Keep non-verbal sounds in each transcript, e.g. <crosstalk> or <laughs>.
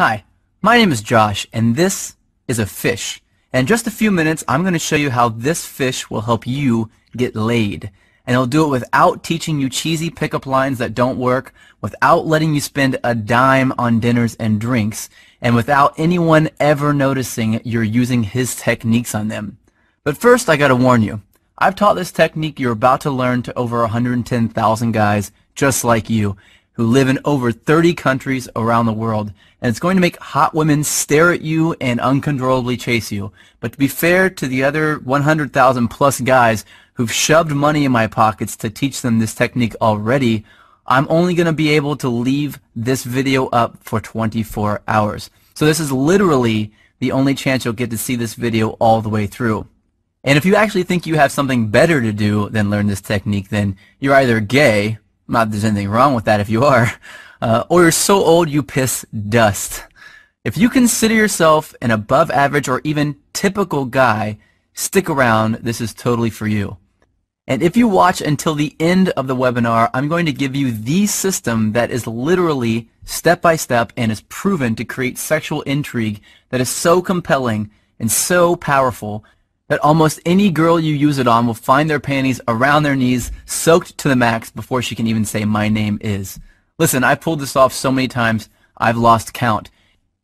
Hi, my name is Josh and this is a fish. And in just a few minutes, I'm going to show you how this fish will help you get laid. And it'll do it without teaching you cheesy pickup lines that don't work, without letting you spend a dime on dinners and drinks, and without anyone ever noticing you're using his techniques on them. But first, I gotta warn you. I've taught this technique you're about to learn to over 110,000 guys just like you, who live in over 30 countries around the world. And it's going to make hot women stare at you and uncontrollably chase you. But to be fair to the other 100,000 plus guys who've shoved money in my pockets to teach them this technique already, I'm only going to be able to leave this video up for 24 hours. So this is literally the only chance you'll get to see this video all the way through. And if you actually think you have something better to do than learn this technique, then you're either gay not there's anything wrong with that if you are. <laughs> Uh, or you're so old you piss dust. If you consider yourself an above average or even typical guy, stick around. This is totally for you. And if you watch until the end of the webinar, I'm going to give you the system that is literally step by step and is proven to create sexual intrigue that is so compelling and so powerful that almost any girl you use it on will find their panties around their knees, soaked to the max before she can even say, my name is. Listen, I've pulled this off so many times, I've lost count.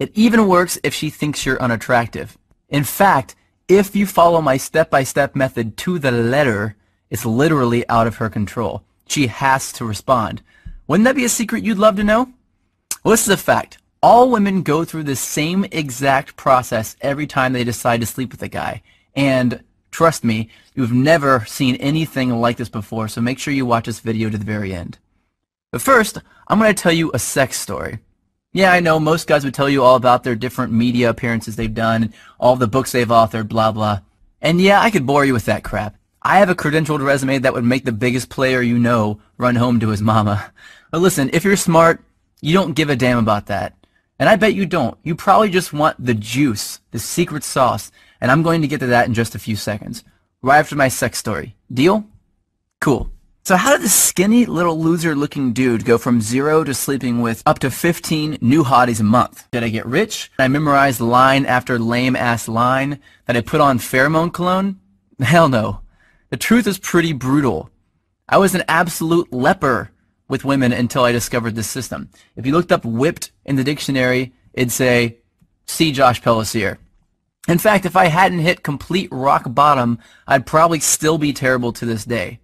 It even works if she thinks you're unattractive. In fact, if you follow my step-by-step -step method to the letter, it's literally out of her control. She has to respond. Wouldn't that be a secret you'd love to know? Well, this is a fact. All women go through the same exact process every time they decide to sleep with a guy. And trust me, you've never seen anything like this before, so make sure you watch this video to the very end. But first, I'm going to tell you a sex story. Yeah, I know, most guys would tell you all about their different media appearances they've done, all the books they've authored, blah blah. And yeah, I could bore you with that crap. I have a credentialed resume that would make the biggest player you know run home to his mama. But listen, if you're smart, you don't give a damn about that. And I bet you don't. You probably just want the juice, the secret sauce, and I'm going to get to that in just a few seconds, right after my sex story. Deal? Cool. So how did this skinny little loser-looking dude go from zero to sleeping with up to 15 new hotties a month? Did I get rich? I memorized line after lame-ass line? That I put on pheromone cologne? Hell no. The truth is pretty brutal. I was an absolute leper with women until I discovered this system. If you looked up whipped in the dictionary, it'd say, see Josh Pellissier. In fact, if I hadn't hit complete rock bottom, I'd probably still be terrible to this day.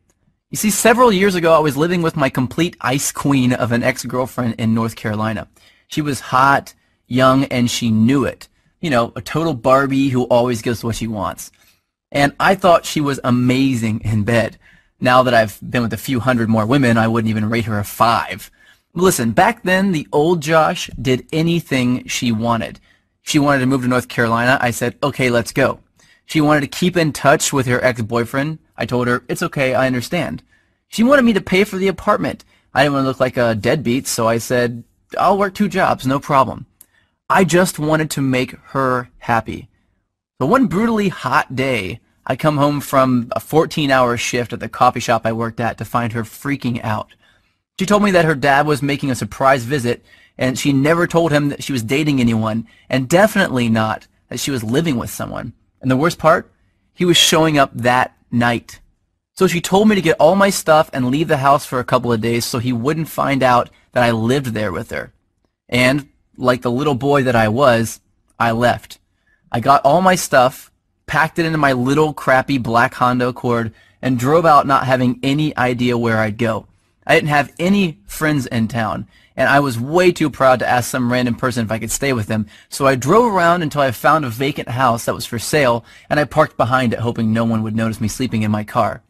You see, several years ago, I was living with my complete ice queen of an ex-girlfriend in North Carolina. She was hot, young, and she knew it. You know, a total Barbie who always gets what she wants. And I thought she was amazing in bed. Now that I've been with a few hundred more women, I wouldn't even rate her a five. Listen, back then, the old Josh did anything she wanted. She wanted to move to North Carolina. I said, okay, let's go. She wanted to keep in touch with her ex-boyfriend. I told her, it's okay, I understand. She wanted me to pay for the apartment. I didn't want to look like a deadbeat, so I said, I'll work two jobs, no problem. I just wanted to make her happy. So one brutally hot day, I come home from a 14-hour shift at the coffee shop I worked at to find her freaking out. She told me that her dad was making a surprise visit and she never told him that she was dating anyone, and definitely not that she was living with someone. And the worst part, he was showing up that night. So she told me to get all my stuff and leave the house for a couple of days so he wouldn't find out that I lived there with her. And, like the little boy that I was, I left. I got all my stuff, packed it into my little crappy black Honda Accord, and drove out not having any idea where I'd go. I didn't have any friends in town, and I was way too proud to ask some random person if I could stay with them. So I drove around until I found a vacant house that was for sale, and I parked behind it hoping no one would notice me sleeping in my car.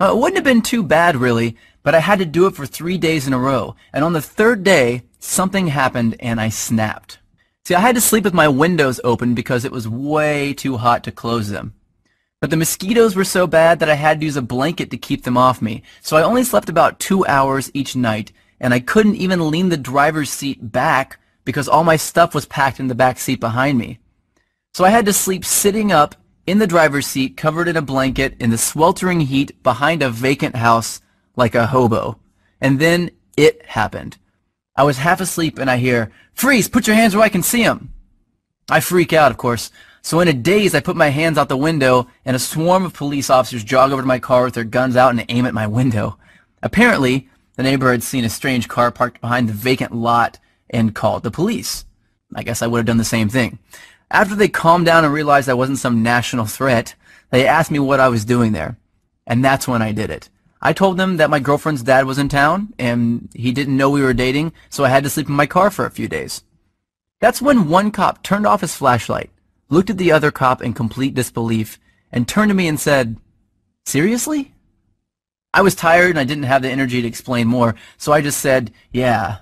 Uh, it wouldn't have been too bad, really, but I had to do it for three days in a row, and on the third day, something happened and I snapped. See, I had to sleep with my windows open because it was way too hot to close them. But the mosquitoes were so bad that I had to use a blanket to keep them off me, so I only slept about two hours each night, and I couldn't even lean the driver's seat back because all my stuff was packed in the back seat behind me. So I had to sleep sitting up in the driver's seat covered in a blanket in the sweltering heat behind a vacant house like a hobo. And then it happened. I was half asleep and I hear, Freeze! Put your hands where I can see them." I freak out, of course. So in a daze, I put my hands out the window and a swarm of police officers jog over to my car with their guns out and aim at my window. Apparently, the neighbor had seen a strange car parked behind the vacant lot and called the police. I guess I would have done the same thing. After they calmed down and realized I wasn't some national threat, they asked me what I was doing there. And that's when I did it. I told them that my girlfriend's dad was in town and he didn't know we were dating, so I had to sleep in my car for a few days. That's when one cop turned off his flashlight, looked at the other cop in complete disbelief, and turned to me and said, Seriously? I was tired and I didn't have the energy to explain more, so I just said, yeah.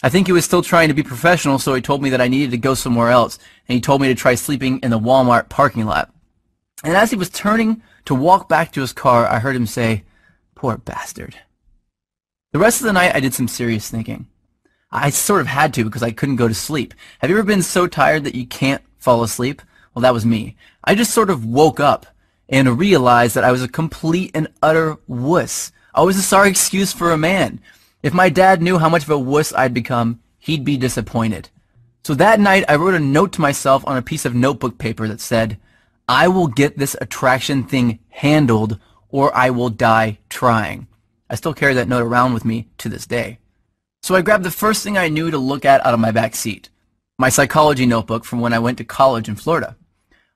I think he was still trying to be professional, so he told me that I needed to go somewhere else, and he told me to try sleeping in the Walmart parking lot. And as he was turning to walk back to his car, I heard him say, poor bastard. The rest of the night, I did some serious thinking. I sort of had to because I couldn't go to sleep. Have you ever been so tired that you can't fall asleep? Well, that was me. I just sort of woke up and realized that I was a complete and utter wuss. I was a sorry excuse for a man. If my dad knew how much of a wuss I'd become, he'd be disappointed. So that night, I wrote a note to myself on a piece of notebook paper that said, I will get this attraction thing handled or I will die trying. I still carry that note around with me to this day. So I grabbed the first thing I knew to look at out of my back seat, my psychology notebook from when I went to college in Florida.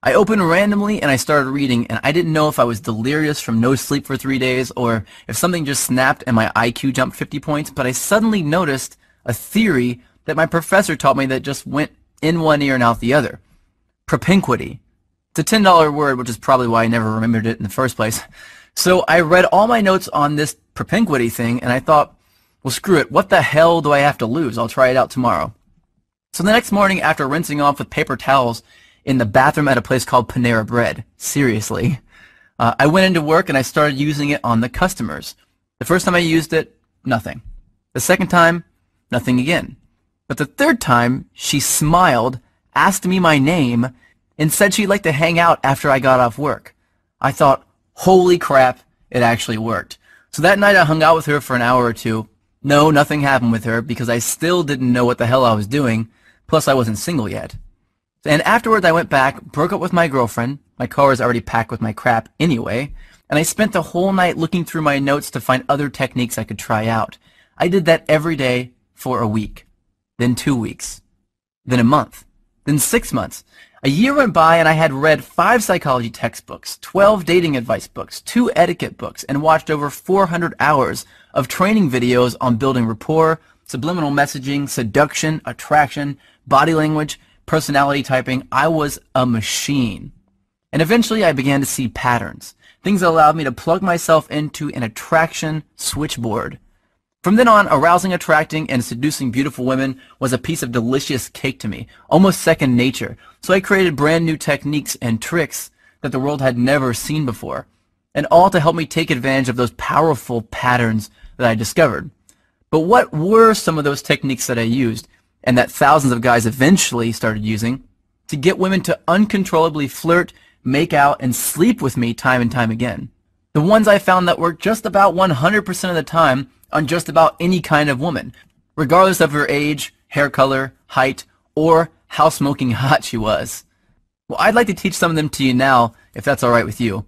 I opened randomly and I started reading, and I didn't know if I was delirious from no sleep for three days or if something just snapped and my IQ jumped 50 points, but I suddenly noticed a theory that my professor taught me that just went in one ear and out the other. Propinquity. It's a $10 word, which is probably why I never remembered it in the first place. So I read all my notes on this propinquity thing, and I thought, well, screw it. What the hell do I have to lose? I'll try it out tomorrow. So the next morning, after rinsing off with paper towels in the bathroom at a place called Panera Bread. Seriously. Uh, I went into work and I started using it on the customers. The first time I used it, nothing. The second time, nothing again. But the third time, she smiled, asked me my name, and said she'd like to hang out after I got off work. I thought, holy crap, it actually worked. So that night I hung out with her for an hour or two. No, nothing happened with her because I still didn't know what the hell I was doing, plus I wasn't single yet. And afterwards, I went back, broke up with my girlfriend. My car was already packed with my crap anyway. And I spent the whole night looking through my notes to find other techniques I could try out. I did that every day for a week, then two weeks, then a month, then six months. A year went by and I had read five psychology textbooks, 12 dating advice books, two etiquette books, and watched over 400 hours of training videos on building rapport, subliminal messaging, seduction, attraction, body language, personality typing, I was a machine. And eventually I began to see patterns, things that allowed me to plug myself into an attraction switchboard. From then on, arousing, attracting, and seducing beautiful women was a piece of delicious cake to me, almost second nature. So I created brand new techniques and tricks that the world had never seen before, and all to help me take advantage of those powerful patterns that I discovered. But what were some of those techniques that I used? and that thousands of guys eventually started using to get women to uncontrollably flirt, make out, and sleep with me time and time again. The ones I found that worked just about 100% of the time on just about any kind of woman, regardless of her age, hair color, height, or how smoking <laughs> hot she was. Well, I'd like to teach some of them to you now, if that's alright with you.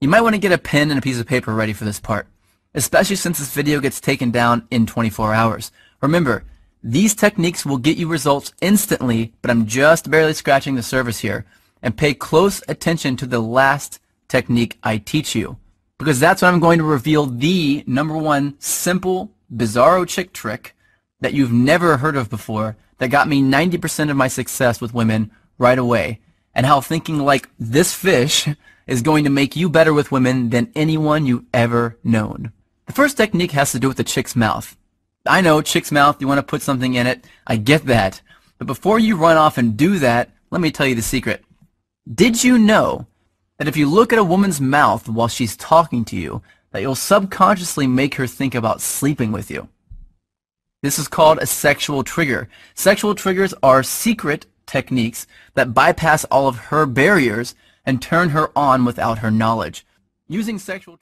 You might want to get a pen and a piece of paper ready for this part, especially since this video gets taken down in 24 hours. Remember, these techniques will get you results instantly, but I'm just barely scratching the surface here. And pay close attention to the last technique I teach you, because that's when I'm going to reveal the number one simple bizarro chick trick that you've never heard of before that got me 90% of my success with women right away, and how thinking like this fish <laughs> is going to make you better with women than anyone you ever known. The first technique has to do with the chick's mouth. I know, chick's mouth, you want to put something in it. I get that. But before you run off and do that, let me tell you the secret. Did you know that if you look at a woman's mouth while she's talking to you, that you'll subconsciously make her think about sleeping with you? This is called a sexual trigger. Sexual triggers are secret techniques that bypass all of her barriers and turn her on without her knowledge. Using sexual